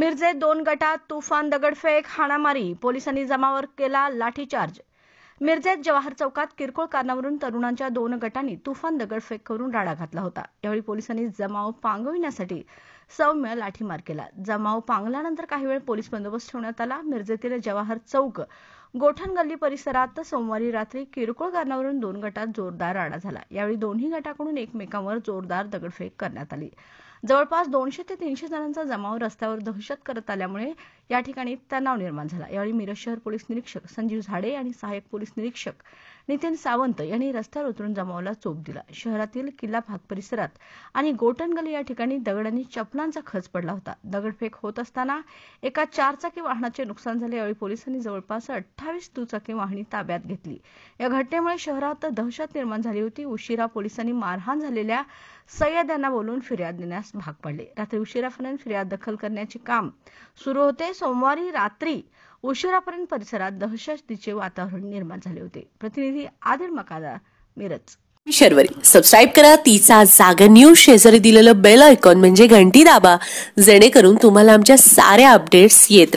मिरजेत दोन गटात तुफान दगडफेक हाणामारी पोलिसांनी जमावर केला लाठीचार्ज मिरजेत जवाहर चौकात किरकोळ कारणावरून तरुणांच्या दोन गटांनी तुफान दगडफेक करून राडा घातला होता यावेळी पोलिसांनी जमाव पांगविण्यासाठी सौम्य लाठीमार केला जमाव पांगल्यानंतर काही वेळ पोलीस बंदोबस्त ठेवण्यात आला मिरजेतील जवाहर चौक गोठण गल्ली परिसरात सोमवारी रात्री किरकोळ कारणावरून दोन गटात जोरदार राडा झाला यावेळी दोन्ही गटाकडून एकमेकांवर जोरदार दगडफेक करण्यात आली जवळपास दोनशे ते तीनशे जणांचा जमाव रस्त्यावर दहशत करत आल्यामुळे या ठिकाणी तणाव निर्माण झाला यावेळी मिरज शहर पोलीस निरीक्षक संजीव झाडे आणि सहायक पोलीस निरीक्षक नितीन सावंत यांनी रस्त्यावर उतरून जमावला चोप दिला शहरातील किल्ला भाग परिसरात आणि गोटनगली या ठिकाणी दगडांनी चपलांचा खच पडला होता दगडफेक होत असताना एका चारचाकी वाहनाचे नुकसान झाले यावेळी पोलिसांनी जवळपास अठ्ठावीस दुचाकी वाहने ताब्यात घेतली या घटनेमुळे शहरात दहशत निर्माण झाली होती उशिरा पोलिसांनी मारहाण झालेल्या सय्यद यांना बोलून फिर्याद देण्यास भाग पाडले रात्री उशिरा फिर्याद दखल करण्याचे काम सुरू होते सोमवारी रात्री उशिरापर्यंत परिसरात दहशतीचे वातावरण निर्माण झाले होते प्रतिनिधी आदिर मकादा मिरज मी शर्वरी सबस्क्राईब करा तिचा जागर न्यूज शेजारी दिलेलं बेल आयकॉन म्हणजे घंटी दाबा जेणेकरून तुम्हाला आमच्या साऱ्या अपडेट्स येत